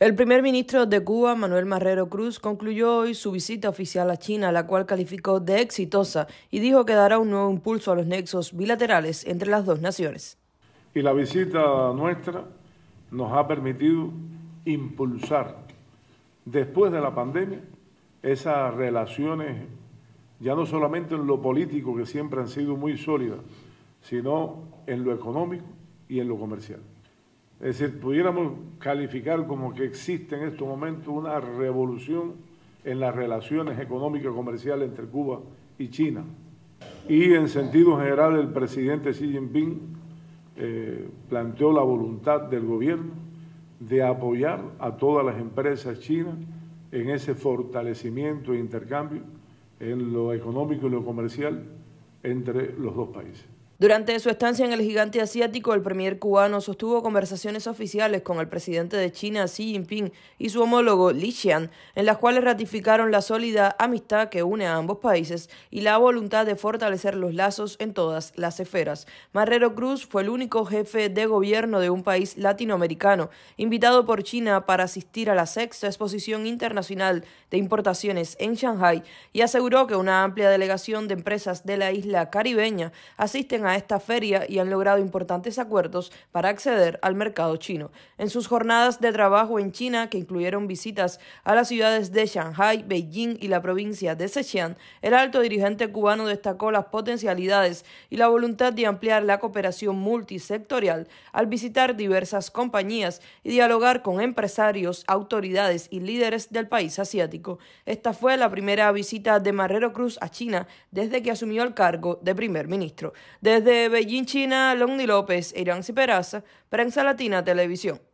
El primer ministro de Cuba, Manuel Marrero Cruz, concluyó hoy su visita oficial a China, la cual calificó de exitosa y dijo que dará un nuevo impulso a los nexos bilaterales entre las dos naciones. Y la visita nuestra nos ha permitido impulsar, después de la pandemia, esas relaciones, ya no solamente en lo político, que siempre han sido muy sólidas, sino en lo económico y en lo comercial. Es decir, pudiéramos calificar como que existe en estos momentos una revolución en las relaciones económicas y comerciales entre Cuba y China. Y en sentido general el presidente Xi Jinping eh, planteó la voluntad del gobierno de apoyar a todas las empresas chinas en ese fortalecimiento e intercambio en lo económico y lo comercial entre los dos países. Durante su estancia en el gigante asiático, el premier cubano sostuvo conversaciones oficiales con el presidente de China, Xi Jinping, y su homólogo, Li Xian, en las cuales ratificaron la sólida amistad que une a ambos países y la voluntad de fortalecer los lazos en todas las esferas. Marrero Cruz fue el único jefe de gobierno de un país latinoamericano invitado por China para asistir a la sexta exposición internacional de importaciones en Shanghai y aseguró que una amplia delegación de empresas de la isla caribeña asisten a a esta feria y han logrado importantes acuerdos para acceder al mercado chino. En sus jornadas de trabajo en China, que incluyeron visitas a las ciudades de Shanghai, Beijing y la provincia de Zhejiang, el alto dirigente cubano destacó las potencialidades y la voluntad de ampliar la cooperación multisectorial al visitar diversas compañías y dialogar con empresarios, autoridades y líderes del país asiático. Esta fue la primera visita de Marrero Cruz a China desde que asumió el cargo de primer ministro. Desde Beijing, China, Longny López, Irán Ciperaza, Prensa Latina, Televisión.